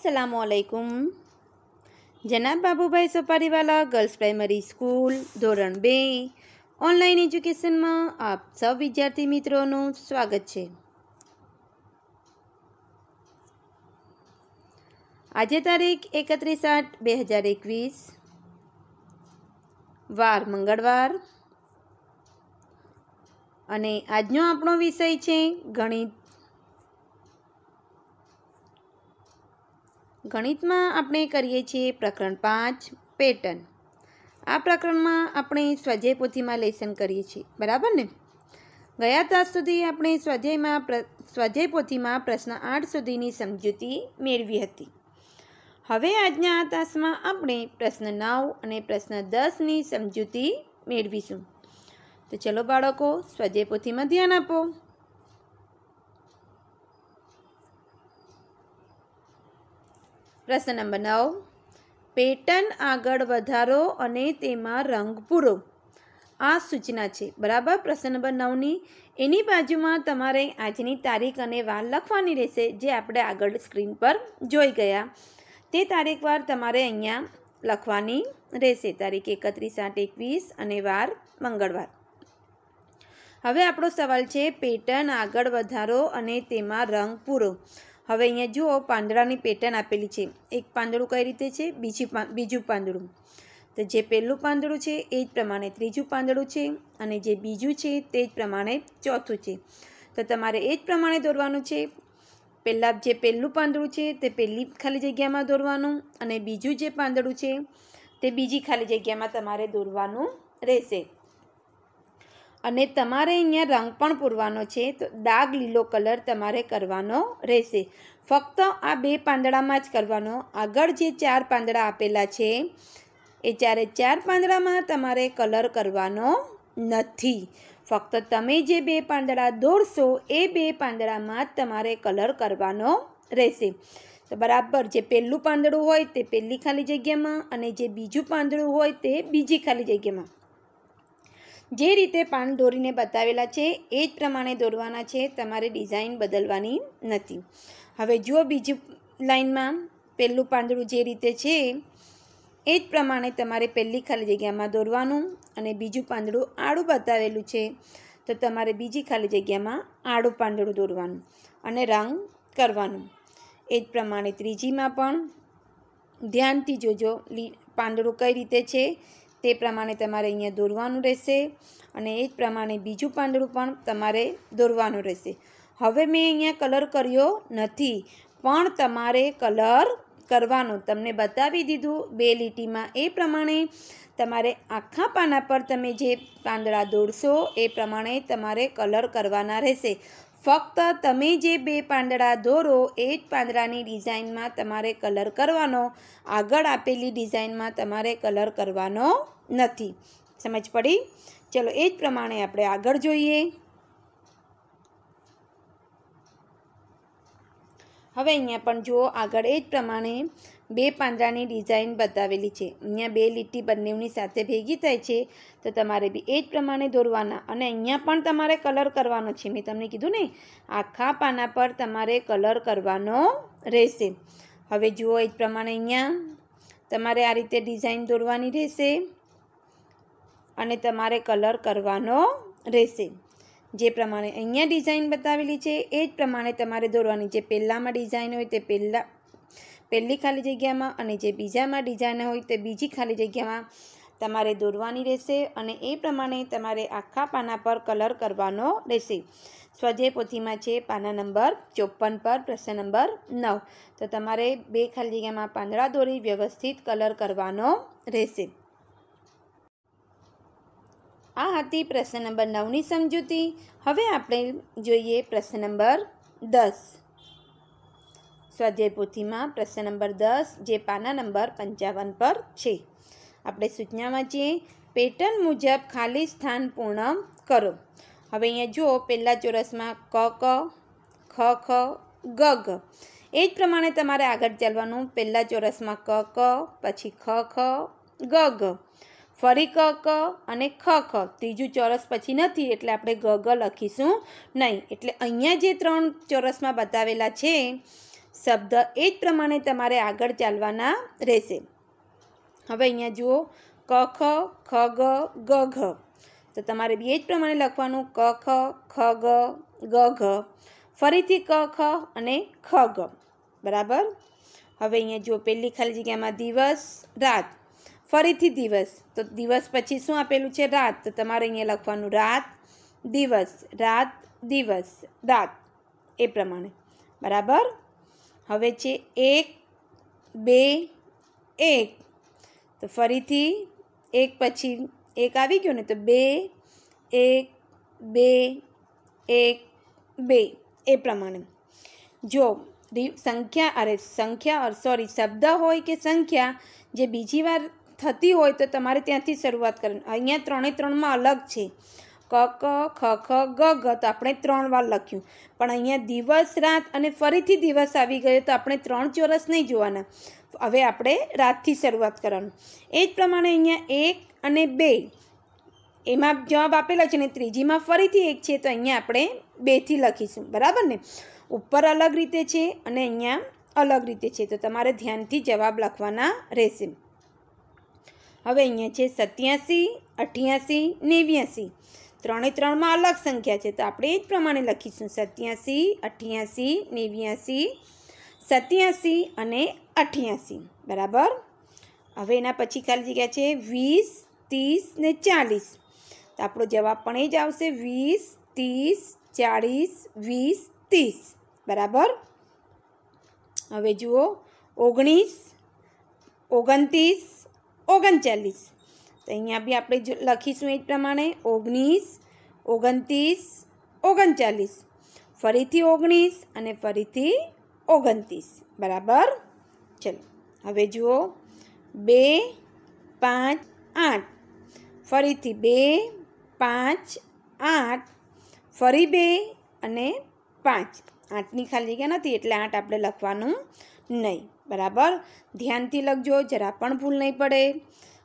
અસલામુઅલૈકુમ જનાબ Babubhai Sopariwala girls primary school ધોરણ બે ઓનલાઈન એજ્યુકેશનમાં આપ સૌ વિદ્યાર્થી મિત્રોનું સ્વાગત છે આજે તારીખ એકત્રીસ આઠ બે હજાર એકવીસ વાર મંગળવાર અને આજનો આપણો વિષય છે ગણિત ગણિતમાં આપણે કરીએ છીએ પ્રકરણ પાંચ પેટર્ન આ પ્રકરણમાં આપણે સ્વાધ્યાય પોથીમાં લેસન કરીએ છીએ બરાબર ને ગયા તાસ સુધી આપણે સ્વાધ્યાયમાં સ્વાધ્યાય પોથીમાં પ્રશ્ન આઠ સુધીની સમજૂતી મેળવી હતી હવે આજના આ તાસમાં આપણે પ્રશ્ન નવ અને પ્રશ્ન દસની સમજૂતી મેળવીશું તો ચલો બાળકો સ્વાધ્યાય પોથીમાં ધ્યાન આપો પ્રશ્ન નંબર નવ પેટર્ન આગળ વધારો અને તેમાં રંગ પૂરો આ સૂચના છે બરાબર પ્રશ્ન નંબર નવની એની બાજુમાં તમારે આજની તારીખ અને વાર લખવાની રહેશે જે આપણે આગળ સ્ક્રીન પર જોઈ ગયા તે તારીખ વાર તમારે અહીંયા લખવાની રહેશે તારીખ એકત્રીસ આઠ એકવીસ અને વાર મંગળવાર હવે આપણો સવાલ છે પેટર્ન આગળ વધારો અને તેમાં રંગ પૂરો હવે અહીંયા જુઓ પાંદડાની પેટર્ન આપેલી છે એક પાંદડું કઈ રીતે છે બીજી બીજું પાંદડું તો જે પહેલું પાંદડું છે એ જ પ્રમાણે ત્રીજું પાંદડું છે અને જે બીજું છે તે જ પ્રમાણે ચોથું છે તો તમારે એ જ પ્રમાણે દોરવાનું છે પહેલાં જે પહેલું પાંદડું છે તે પહેલી ખાલી જગ્યામાં દોરવાનું અને બીજું જે પાંદડું છે તે બીજી ખાલી જગ્યામાં તમારે દોરવાનું રહેશે અને તમારે અહીંયા રંગ પણ પૂરવાનો છે તો ડાઘ લીલો કલર તમારે કરવાનો રહેશે ફક્ત આ બે પાંદડામાં જ કરવાનો આગળ જે ચાર પાંદડા આપેલા છે એ ચારે ચાર પાંદડામાં તમારે કલર કરવાનો નથી ફક્ત તમે જે બે પાંદડા દોરશો એ બે પાંદડામાં તમારે કલર કરવાનો રહેશે તો બરાબર જે પહેલું પાંદડું હોય તે પહેલી ખાલી જગ્યામાં અને જે બીજું પાંદડું હોય તે બીજી ખાલી જગ્યામાં જે રીતે પાન દોરીને બતાવેલા છે એ જ પ્રમાણે દોરવાના છે તમારે ડિઝાઇન બદલવાની નથી હવે જુઓ બીજી લાઇનમાં પહેલું પાંદડું જે રીતે છે એ જ પ્રમાણે તમારે પહેલી ખાલી જગ્યામાં દોરવાનું અને બીજું પાંદડું આડું બતાવેલું છે તો તમારે બીજી ખાલી જગ્યામાં આડું પાંદડું દોરવાનું અને રંગ કરવાનું એ જ પ્રમાણે ત્રીજીમાં પણ ધ્યાનથી જોજો લી પાંદડું કઈ રીતે છે તે પ્રમાણે તમારે અહીંયા દોરવાનું રહેશે અને એ જ પ્રમાણે બીજું પાંદડું પણ તમારે દોરવાનું રહેશે હવે મેં અહીંયા કલર કર્યો નથી પણ તમારે કલર કરવાનો તમને બતાવી દીધું બે લીટીમાં એ પ્રમાણે તમારે આખા પાના પર તમે જે પાંદડા દોરશો એ પ્રમાણે તમારે કલર કરવાના રહેશે ફક્ત તમે જે બે પાંદડા દોરો એ જ પાંદડાની ડિઝાઇનમાં તમારે કલર કરવાનો આગળ આપેલી ડિઝાઇનમાં તમારે કલર કરવાનો નથી સમજ પડી ચલો એ જ પ્રમાણે આપણે આગળ જોઈએ હવે અહીંયા પણ જુઓ આગળ એ જ પ્રમાણે બે પાંદડાની ડિઝાઇન બતાવેલી છે અહીંયા બે લીટી બંનેની સાથે ભેગી થાય છે તો તમારે બી એ જ પ્રમાણે દોરવાના અને અહીંયા પણ તમારે કલર કરવાનો છે મેં તમને કીધું ને આખા પાના પર તમારે કલર કરવાનો રહેશે હવે જુઓ એ જ પ્રમાણે અહીંયા તમારે આ રીતે ડિઝાઇન દોરવાની રહેશે અને તમારે કલર કરવાનો રહેશે જે પ્રમાણે અહીંયા ડિઝાઇન બતાવેલી છે એ જ પ્રમાણે તમારે દોરવાની જે પહેલાંમાં ડિઝાઇન હોય તે પહેલાં પહેલી ખાલી જગ્યામાં અને જે બીજામાં ડિઝાઇન હોય તે બીજી ખાલી જગ્યામાં તમારે દોરવાની રહેશે અને એ પ્રમાણે તમારે આખા પાના પર કલર કરવાનો રહેશે સ્વજય પોથીમાં છે પાના નંબર ચોપન પર પ્રશ્ન નંબર નવ તો તમારે બે ખાલી જગ્યામાં પાંદડા દોરી વ્યવસ્થિત કલર કરવાનો રહેશે આ હતી પ્રશ્ન નંબર નવની સમજૂતી હવે આપણે જોઈએ પ્રશ્ન નંબર દસ સ્વાધ્યાય પોથીમાં પ્રશ્ન નંબર દસ જે પાના નંબર પંચાવન પર છે આપણે સૂચના વાંચીએ પેટર્ન મુજબ ખાલી સ્થાન પૂર્ણ કરો હવે અહીંયા જુઓ પહેલાં ચોરસમાં ક ક ખ ખ ગ ગ એ જ પ્રમાણે તમારે આગળ ચાલવાનું પહેલાં ચોરસમાં ક ક પછી ખ ખ ગ ગ ફરી ક ક અને ખ ખ ત્રીજું ચોરસ પછી નથી એટલે આપણે ગ ગ લખીશું નહીં એટલે અહીંયા જે ત્રણ ચોરસમાં બતાવેલા છે શબ્દ એ જ પ્રમાણે તમારે આગળ ચાલવાના રહેશે હવે અહીંયા જુઓ ક ખ ખ ગ ગ ઘ તો તમારે બે જ પ્રમાણે લખવાનું ક ખ ખ ગ ગ ઘ ફરીથી ક ખ અને ખ ગ બરાબર હવે અહીંયા જુઓ પહેલી ખાલી જગ્યામાં દિવસ રાત ફરીથી દિવસ તો દિવસ પછી શું આપેલું છે રાત તો તમારે અહીંયા લખવાનું રાત દિવસ રાત દિવસ રાત એ પ્રમાણે બરાબર હવે છે એક બે એક તો ફરીથી એક પછી એક આવી ગયો ને તો બે એક બે એક બે એ પ્રમાણે જો સંખ્યા અરે સંખ્યા અર સોરી શબ્દ હોય કે સંખ્યા જે બીજી વાર થતી હોય તો તમારે ત્યાંથી શરૂઆત કરવાની અહીંયા ત્રણે ત્રણમાં અલગ છે ક ક ખ ખ ગ ગ તો આપણે ત્રણ વાર લખ્યું પણ અહીંયા દિવસ રાત અને ફરીથી દિવસ આવી ગયો તો આપણે ત્રણ ચોરસ નહીં જોવાના હવે આપણે રાતથી શરૂઆત કરવાનું એ જ પ્રમાણે અહીંયા એક અને બે એમાં જવાબ આપેલા છે ને ત્રીજીમાં ફરીથી એક છે તો અહીંયા આપણે બેથી લખીશું બરાબર ને ઉપર અલગ રીતે છે અને અહીંયા અલગ રીતે છે તો તમારે ધ્યાનથી જવાબ લખવાના રહેશે હવે અહીંયા છે સત્યાસી અઠ્યાસી નેવ્યાસી ત્રણે ત્રણમાં અલગ સંખ્યા છે તો આપણે એ જ પ્રમાણે લખીશું સત્યાસી અઠ્યાસી નેવ્યાસી સત્યાસી અને અઠ્યાસી બરાબર હવે એના પછી ખાલી જગ્યા છે વીસ ત્રીસ ને ચાલીસ તો આપણો જવાબ પણ એ જ આવશે વીસ ત્રીસ ચાળીસ વીસ ત્રીસ બરાબર હવે જુઓ ઓગણીસ ઓગણત્રીસ ઓગણચાલીસ તો અહીંયા બી આપણે લખીશું એ પ્રમાણે ઓગણીસ ઓગણત્રીસ ઓગણચાલીસ ફરીથી ઓગણીસ અને ફરીથી ઓગણત્રીસ બરાબર ચલો હવે જુઓ બે પાંચ આઠ ફરીથી બે પાંચ આઠ ફરી બે અને પાંચ આઠની ખાલી જગ્યા નથી એટલે આઠ આપણે લખવાનું નહીં બરાબર ધ્યાનથી લખજો જરા પણ ભૂલ નહીં પડે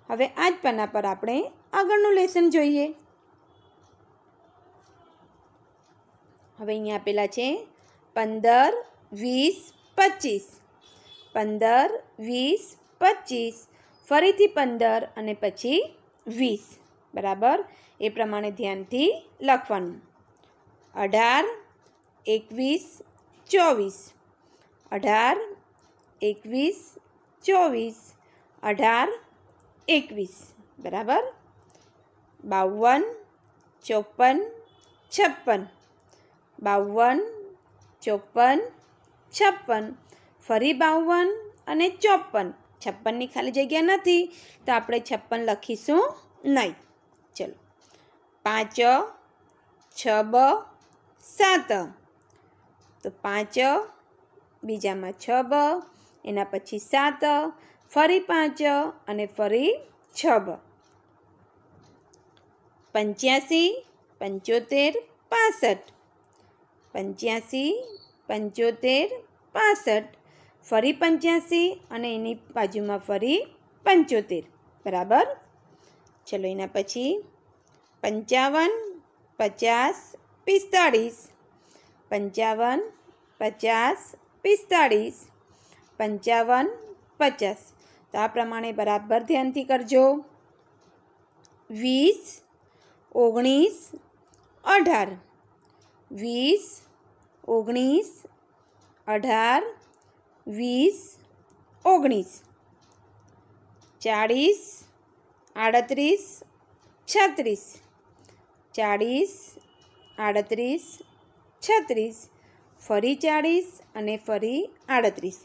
હવે આ જ પાના પર આપણે આગળનું લેસન જોઈએ હવે અહીંયા આપેલા છે પંદર વીસ પચીસ પંદર વીસ પચીસ ફરીથી પંદર અને પછી વીસ બરાબર એ પ્રમાણે ધ્યાનથી લખવાનું અઢાર એકવીસ ચોવીસ અઢાર એકવીસ ચોવીસ અઢાર એકવીસ બરાબર બાવન ચોપન છપ્પન બાવન ચોપન છપ્પન ફરી બાવન અને ચોપન છપ્પનની ખાલી જગ્યા નથી તો આપણે છપ્પન લખીશું નહીં ચલો પાંચ છ બ સાત તો પાંચ બીજામાં છ બ એના પછી સાત ફરી પાંચ અને ફરી છબ પંચ્યાસી પંચોતેર પાસઠ પંચ્યાસી પંચોતેર પાસઠ ફરી પંચ્યાસી અને એની બાજુમાં ફરી પંચોતેર બરાબર ચલો એના પછી પંચાવન પચાસ પિસ્તાળીસ પંચાવન પચાસ પિસ્તાળીસ પંચાવન પચાસ તા પ્રમાણે બરાબર ધ્યાનથી કરજો વીસ ઓગણીસ અઢાર વીસ ઓગણીસ અઢાર વીસ ઓગણીસ ચાળીસ આડત્રીસ છત્રીસ ચાળીસ આડત્રીસ છત્રીસ ફરી ચાળીસ અને ફરી આડત્રીસ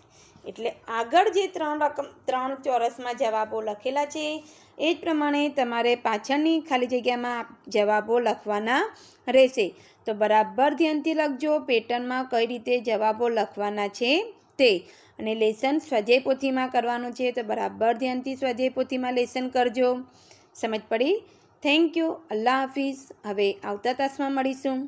એટલે આગળ જે ત્રણ રકમ ત્રણ ચોરસમાં જવાબો લખેલા છે એ જ પ્રમાણે તમારે પાછળની ખાલી જગ્યામાં જવાબો લખવાના રહેશે તો બરાબર ધ્યાનથી લખજો પેટર્નમાં કઈ રીતે જવાબો લખવાના છે તે અને લેસન સ્વજય પોથીમાં કરવાનું છે તો બરાબર ધ્યાનથી સ્વજય પોથીમાં લેસન કરજો સમજ પડી થેન્ક યુ અલ્લાહ હાફિઝ હવે આવતા તાસમાં મળીશું